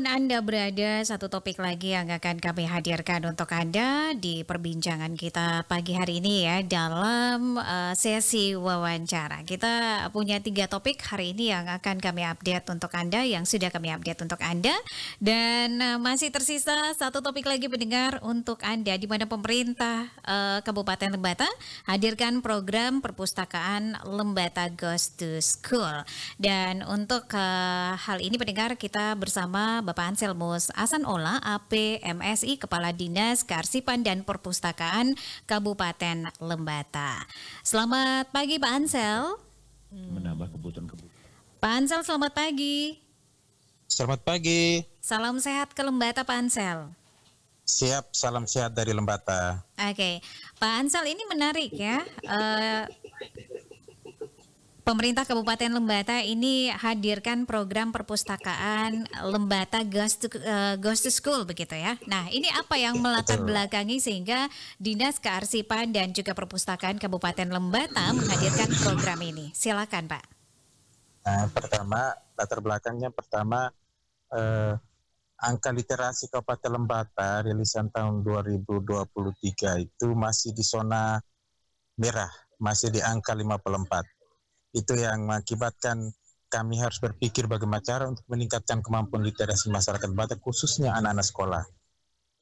dimanapun Anda berada, satu topik lagi yang akan kami hadirkan untuk Anda di perbincangan kita pagi hari ini ya dalam eh, sesi wawancara. Kita punya tiga topik hari ini yang akan kami update untuk Anda, yang sudah kami update untuk Anda. Dan eh, masih tersisa satu topik lagi pendengar untuk Anda, di mana pemerintah eh, Kabupaten Lembata hadirkan program perpustakaan Lembata Goes to School. Dan untuk hal ini pendengar kita bersama Bapak Anselmus Asan Ola, AP MSI Kepala Dinas Karsipan dan Perpustakaan Kabupaten Lembata. Selamat pagi Pak Ansel. Menambah kebutuhan-kebutuhan. Pak Ansel selamat pagi. Selamat pagi. Salam sehat ke Lembata Pak Ansel. Siap, salam sehat dari Lembata. Oke, okay. Pak Ansel ini menarik ya. Uh, Pemerintah Kabupaten Lembata ini hadirkan program perpustakaan Lembata Goes to, uh, eh, Goes to School begitu ya. Nah ini apa yang iya, melatar belakangi sehingga Dinas Kearsipan dan juga Perpustakaan Kabupaten Lembata menghadirkan program ini? Silakan Pak. Nah, pertama latar belakangnya pertama eh, angka literasi Kabupaten Lembata rilisan tahun 2023 itu masih di zona merah, masih di angka 54 itu yang mengakibatkan kami harus berpikir bagaimana cara untuk meningkatkan kemampuan literasi masyarakat Batak khususnya anak-anak sekolah.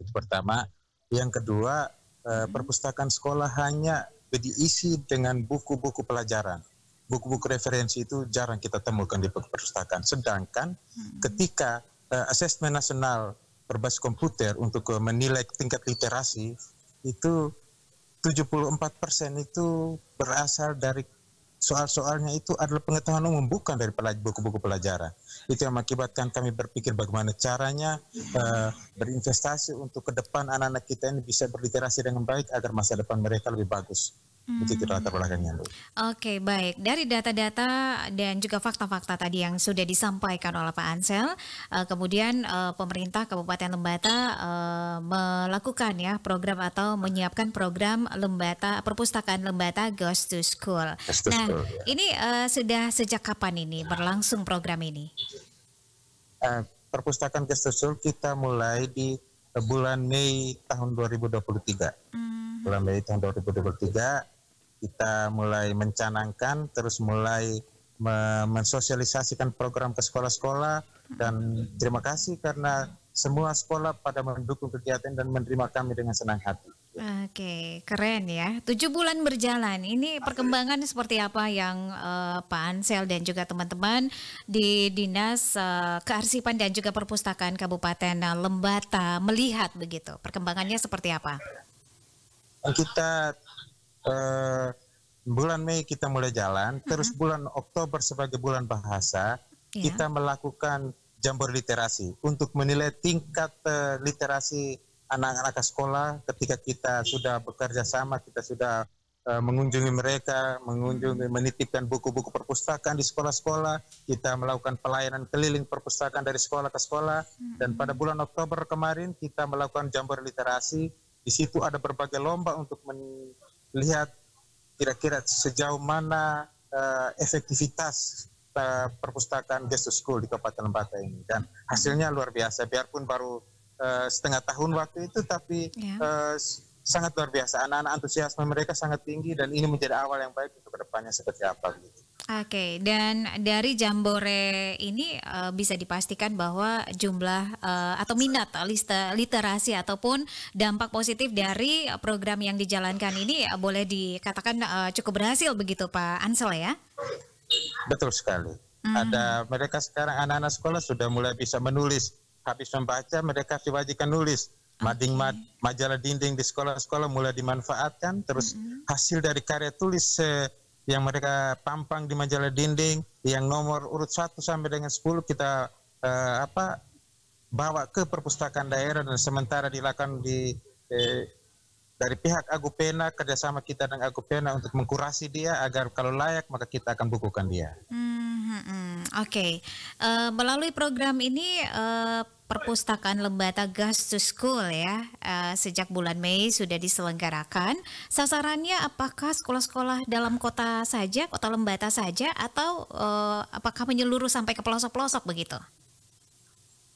Itu pertama. Yang kedua, eh, perpustakaan sekolah hanya diisi dengan buku-buku pelajaran. Buku-buku referensi itu jarang kita temukan di perpustakaan. Sedangkan hmm. ketika eh, asesmen nasional berbasis komputer untuk eh, menilai tingkat literasi itu 74% itu berasal dari soal-soalnya itu adalah pengetahuan umum bukan dari buku-buku pelajaran. Itu yang mengakibatkan kami berpikir bagaimana caranya uh, berinvestasi untuk ke depan anak-anak kita ini bisa berliterasi dengan baik agar masa depan mereka lebih bagus. Hmm. Itu kita latar belakangnya. Oke, okay, baik. Dari data-data dan juga fakta-fakta tadi yang sudah disampaikan oleh Pak Ansel, eh, kemudian eh, pemerintah Kabupaten Lembata eh, melakukan ya program atau menyiapkan program Lembata perpustakaan Lembata Goes to School. Goes to nah, school, ya. ini sudah sejak kapan ini berlangsung program ini? perpustakaan Goes to School kita mulai di bulan Mei tahun 2023. Mm -hmm. Bulan Mei tahun 2023 kita mulai mencanangkan terus mulai mensosialisasikan program ke sekolah-sekolah dan terima kasih karena semua sekolah pada mendukung kegiatan dan menerima kami dengan senang hati. Oke, keren ya. Tujuh bulan berjalan. Ini perkembangan seperti apa yang uh, Pak Ansel dan juga teman-teman di Dinas uh, Kearsipan dan juga Perpustakaan Kabupaten Lembata melihat begitu? Perkembangannya seperti apa? Kita Eh, bulan Mei kita mulai jalan, mm-hmm. terus bulan Oktober sebagai bulan bahasa, yeah. kita melakukan jambor literasi untuk menilai tingkat uh, literasi anak-anak sekolah ketika kita sudah bekerja sama, kita sudah eh, mengunjungi mereka, mengunjungi menitipkan buku-buku perpustakaan di sekolah-sekolah, kita melakukan pelayanan keliling perpustakaan dari sekolah ke sekolah dan pada bulan Oktober kemarin kita melakukan jambor literasi. Di situ ada berbagai lomba untuk men lihat kira-kira sejauh mana uh, efektivitas uh, perpustakaan Guest School di Kabupaten Lembata ini dan hasilnya luar biasa biarpun baru uh, setengah tahun waktu itu tapi yeah. Ya. uh, sangat luar biasa anak-anak antusiasme mereka sangat tinggi dan ini menjadi awal yang baik untuk kedepannya seperti apa gitu. Oke, okay, dan dari jambore ini uh, bisa dipastikan bahwa jumlah uh, atau minat eh, lista literasi ataupun dampak positif dari program yang dijalankan ini uh, boleh dikatakan uh, cukup berhasil begitu Pak Ansel ya? Betul sekali. Hmm. Ada mereka sekarang anak-anak sekolah sudah mulai bisa menulis, habis membaca mereka diwajibkan nulis. Mading okay. majalah dinding di sekolah-sekolah mulai dimanfaatkan, terus -hmm. hasil dari karya tulis Uh, yang mereka tampang di majalah dinding yang nomor urut 1 sampai dengan 10 kita eh, apa bawa ke perpustakaan daerah dan sementara dilakukan di eh, dari pihak Agupena kerjasama kita dengan Agupena untuk mengkurasi dia agar kalau layak maka kita akan bukukan dia. Mm hmm. Oke, okay. uh, eh, melalui program ini uh, Perpustakaan Lembata Gas to School ya uh, sejak bulan Mei sudah diselenggarakan. Sasarannya apakah sekolah-sekolah dalam kota saja, kota Lembata saja, atau uh, apakah menyeluruh sampai ke pelosok-pelosok begitu?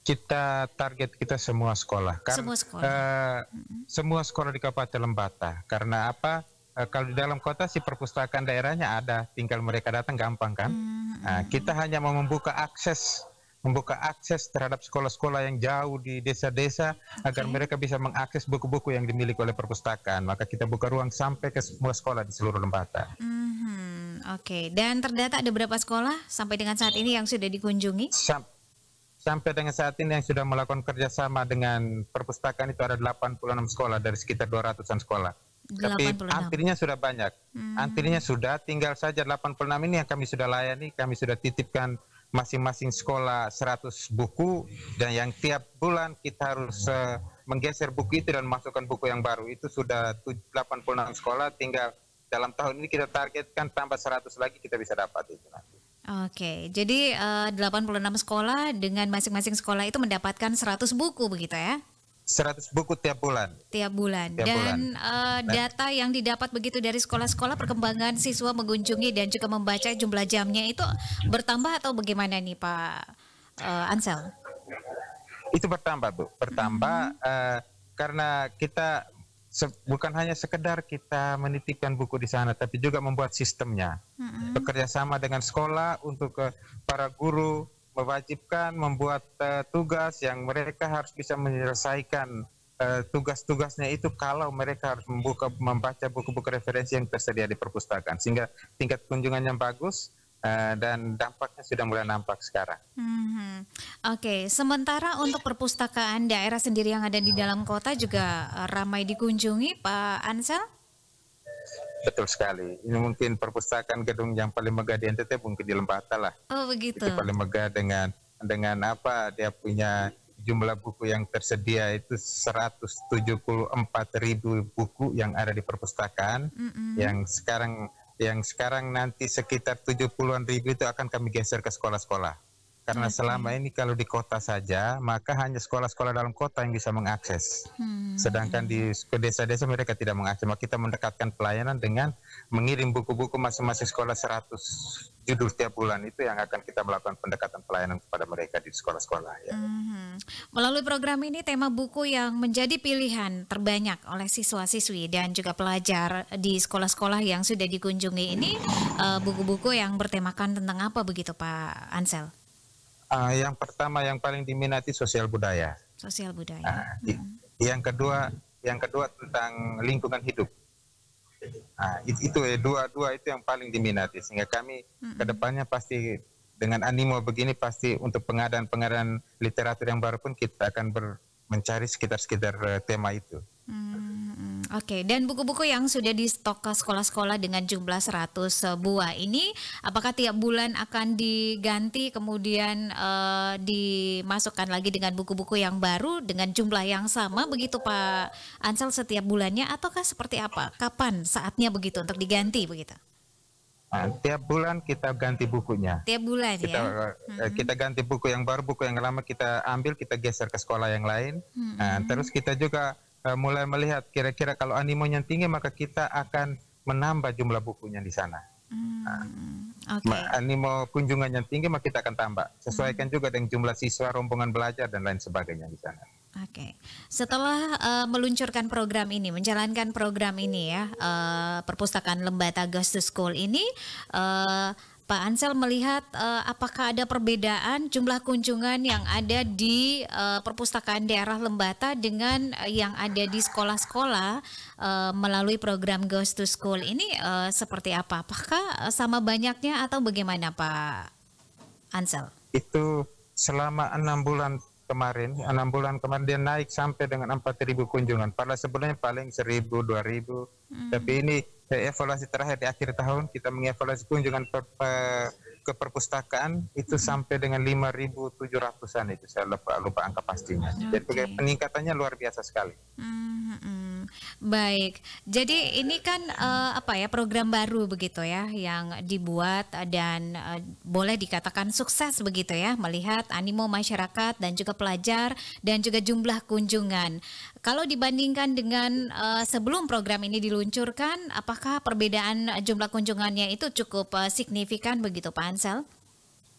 Kita target kita semua sekolah, kan, semua sekolah, uh, semua sekolah di Kabupaten Lembata. Karena apa? Uh, kalau di dalam kota si perpustakaan daerahnya ada, tinggal mereka datang gampang kan. Hmm. Nah, kita hanya mau membuka akses membuka akses terhadap sekolah-sekolah yang jauh di desa-desa okay. agar mereka bisa mengakses buku-buku yang dimiliki oleh perpustakaan. Maka kita buka ruang sampai ke semua sekolah di seluruh lembaga. Mm -hmm. Oke, okay. dan terdata ada berapa sekolah sampai dengan saat ini yang sudah dikunjungi? Sam sampai dengan saat ini yang sudah melakukan kerjasama dengan perpustakaan itu ada 86 sekolah dari sekitar 200-an sekolah. 86. Tapi antrinya sudah banyak. Hmm. Antrinya sudah, tinggal saja 86 ini yang kami sudah layani, kami sudah titipkan masing-masing sekolah 100 buku dan yang tiap bulan kita harus uh, menggeser buku itu dan masukkan buku yang baru itu sudah 86 sekolah tinggal dalam tahun ini kita targetkan tambah 100 lagi kita bisa dapat itu nanti. Oke, jadi eh, uh, 86 sekolah dengan masing-masing sekolah itu mendapatkan 100 buku begitu ya? 100 buku tiap bulan. Tiap bulan. Tiap dan bulan. Uh, data yang didapat begitu dari sekolah-sekolah perkembangan siswa mengunjungi dan juga membaca jumlah jamnya itu bertambah atau bagaimana nih Pak uh, Ansel? Itu bertambah Bu, bertambah mm -hmm. uh, karena kita bukan hanya sekedar kita menitipkan buku di sana, tapi juga membuat sistemnya. Mm -hmm. Bekerja sama dengan sekolah untuk uh, para guru mewajibkan membuat uh, tugas yang mereka harus bisa menyelesaikan uh, tugas-tugasnya itu kalau mereka harus membuka membaca buku-buku referensi yang tersedia di perpustakaan sehingga tingkat kunjungannya bagus eh, dan dampaknya sudah mulai nampak sekarang. Hmm, Oke, okay. sementara untuk perpustakaan daerah sendiri yang ada di nah. dalam kota juga ramai dikunjungi, Pak Ansel? Betul sekali. Ini mungkin perpustakaan gedung yang paling megah di NTT mungkin di Lembata lah. Oh begitu. Itu paling megah dengan dengan apa dia punya jumlah buku yang tersedia itu 174 ribu buku yang ada di perpustakaan mm -hmm. yang sekarang yang sekarang nanti sekitar 70-an ribu itu akan kami geser ke sekolah-sekolah. Karena okay. selama ini kalau di kota saja, maka hanya sekolah-sekolah dalam kota yang bisa mengakses. Hmm. Sedangkan di desa-desa mereka tidak mengakses. Maka kita mendekatkan pelayanan dengan mengirim buku-buku masing-masing sekolah 100 judul tiap bulan. Itu yang akan kita melakukan pendekatan pelayanan kepada mereka di sekolah-sekolah. Ya. Hmm. Melalui program ini, tema buku yang menjadi pilihan terbanyak oleh siswa-siswi dan juga pelajar di sekolah-sekolah yang sudah dikunjungi ini, eh, buku-buku uh, buku -buku yang bertemakan tentang apa begitu Pak Ansel? Uh, yang pertama yang paling diminati sosial budaya. Sosial budaya. Uh, hmm. Yang kedua, yang kedua tentang lingkungan hidup. Nah, itu, itu eh, ya dua-dua itu yang paling diminati sehingga kami hmm. kedepannya pasti dengan animo begini pasti untuk pengadaan pengadaan literatur yang baru pun kita akan ber, mencari sekitar-sekitar eh, tema itu. Oke, okay. dan buku-buku yang sudah di stok ke sekolah-sekolah dengan jumlah 100 eh, buah ini apakah tiap bulan akan diganti kemudian uh, dimasukkan lagi dengan buku-buku yang baru dengan jumlah yang sama begitu Pak Ansel setiap bulannya ataukah seperti apa? Kapan saatnya begitu untuk diganti begitu? Nah, tiap bulan kita ganti bukunya. Tiap bulan kita, ya. Mm-hmm. Kita ganti buku yang baru, buku yang lama kita ambil, kita geser ke sekolah yang lain. hmm Nah, terus kita juga uh, mulai melihat kira-kira kalau animonya tinggi maka kita akan menambah jumlah bukunya di sana. Hmm. Nah, okay. Animo kunjungan yang tinggi maka kita akan tambah. Sesuaikan hmm. juga dengan jumlah siswa, rombongan belajar dan lain sebagainya di sana. Oke, okay. setelah uh, meluncurkan program ini, menjalankan program ini ya, uh, perpustakaan Lembata Goes School ini. Uh, Pak Ansel melihat uh, apakah ada perbedaan jumlah kunjungan yang ada di uh, perpustakaan daerah Lembata dengan uh, yang ada di sekolah-sekolah uh, melalui program Goes to School ini uh, seperti apa? Apakah sama banyaknya atau bagaimana Pak Ansel? Itu selama enam bulan kemarin, enam bulan kemarin dia naik sampai dengan 4.000 kunjungan. Padahal sebenarnya paling 1.000, 2.000. Hmm. Tapi ini evaluasi terakhir di akhir tahun kita mengevaluasi kunjungan per, per, ke perpustakaan itu hmm. sampai dengan 5.700-an itu saya lupa lupa angka pastinya. Okay. Hmm, Jadi peningkatannya luar biasa sekali. Hmm, -hmm. hmm baik. Jadi ini kan uh, apa ya program baru begitu ya yang dibuat dan uh, boleh dikatakan sukses begitu ya melihat animo masyarakat dan juga pelajar dan juga jumlah kunjungan. Kalau dibandingkan dengan uh, sebelum program ini diluncurkan, apakah perbedaan jumlah kunjungannya itu cukup uh, signifikan begitu Pak Ansel?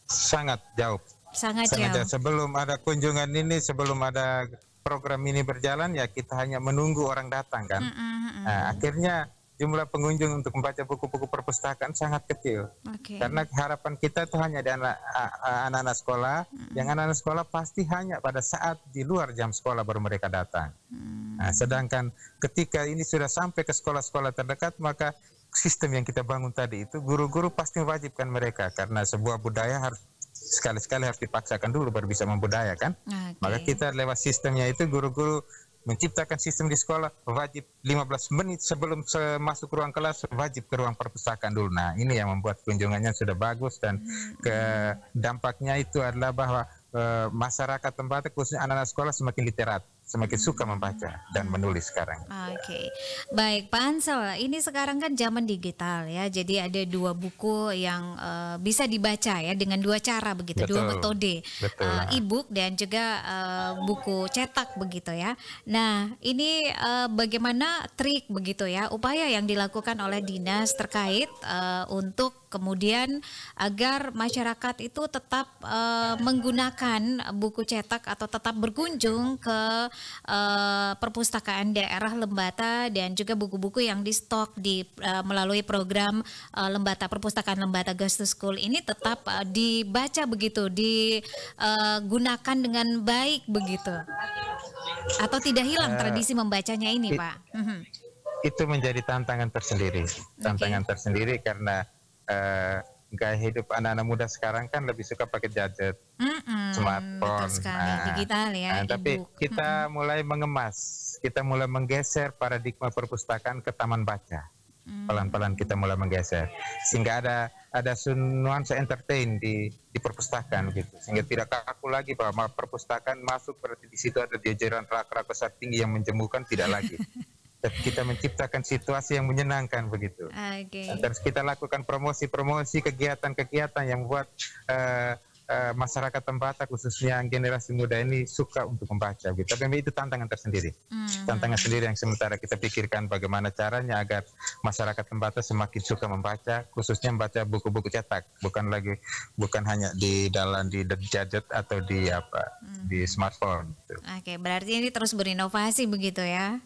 Sangat jauh. Sangat, Sangat jauh. jauh. Sebelum ada kunjungan ini, sebelum ada program ini berjalan ya kita hanya menunggu orang datang kan. Mm -hmm. Nah, akhirnya jumlah pengunjung untuk membaca buku-buku perpustakaan sangat kecil. Okay. Karena harapan kita itu hanya di anak-anak sekolah, mm. yang anak-anak sekolah pasti hanya pada saat di luar jam sekolah baru mereka datang. Mm. Nah, sedangkan ketika ini sudah sampai ke sekolah-sekolah terdekat, maka sistem yang kita bangun tadi itu guru-guru pasti wajibkan mereka karena sebuah budaya harus sekali-sekali harus dipaksakan dulu baru bisa membudayakan. Okay. Maka kita lewat sistemnya itu guru-guru menciptakan sistem di sekolah wajib 15 menit sebelum masuk ruang kelas wajib ke ruang perpustakaan dulu. Nah, ini yang membuat kunjungannya sudah bagus dan hmm. ke dampaknya itu adalah bahwa e, masyarakat tempat khususnya anak-anak sekolah semakin literat semakin suka membaca dan menulis sekarang. Oke, okay. baik Pak Ansel, ini sekarang kan zaman digital ya, jadi ada dua buku yang uh, bisa dibaca ya dengan dua cara begitu, betul, dua metode, e-book Uh, eh, e-book dan juga uh, buku cetak begitu ya. Nah, ini uh, bagaimana trik begitu ya, upaya yang dilakukan oleh dinas terkait uh, untuk Kemudian agar masyarakat itu tetap uh, menggunakan buku cetak atau tetap berkunjung ke uh, perpustakaan daerah Lembata dan juga buku-buku yang di stok di uh, eh, melalui program uh, Lembata Perpustakaan Lembata Goes School ini tetap uh, dibaca begitu, digunakan dengan baik begitu. Atau tidak hilang tradisi membacanya ini, it, Pak. Mhm. Itu menjadi tantangan tersendiri. Tantangan okay. tersendiri karena uh, gaya hidup anak-anak muda sekarang kan lebih suka pakai gadget, mm-hmm, smartphone, nah, digital ya. Nah, tapi kita mm-hmm. mulai mengemas, kita mulai menggeser paradigma perpustakaan ke taman baca. Mm. Pelan-pelan kita mulai menggeser, sehingga ada ada nuansa entertain di di perpustakaan gitu, sehingga tidak kaku lagi bahwa perpustakaan masuk berarti di situ ada jajaran rak-rak besar tinggi yang menjemukan tidak lagi. tapi kita menciptakan situasi yang menyenangkan begitu. Okay. Terus kita lakukan promosi-promosi kegiatan-kegiatan yang buat uh, uh, masyarakat Tembata khususnya generasi muda ini suka untuk membaca gitu. Tapi itu tantangan tersendiri. Mm. Tantangan sendiri yang sementara kita pikirkan bagaimana caranya agar masyarakat Tembata semakin suka membaca khususnya membaca buku-buku cetak, bukan lagi bukan hanya di dalam di gadget atau di apa mm. di smartphone gitu. Oke, okay, berarti ini terus berinovasi begitu ya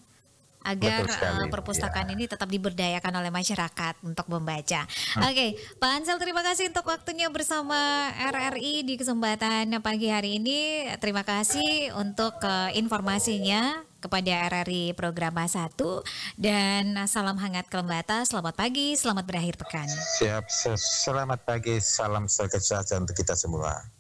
agar uh, perpustakaan ya. ini tetap diberdayakan oleh masyarakat untuk membaca. Hmm. Oke, okay, Pak Ansel terima kasih untuk waktunya bersama RRI di kesempatan pagi hari ini. Terima kasih untuk uh, informasinya kepada RRI Programa 1 dan salam hangat Kelembata. Selamat pagi, selamat berakhir pekan. Siap, selamat pagi, salam sejahtera untuk kita semua.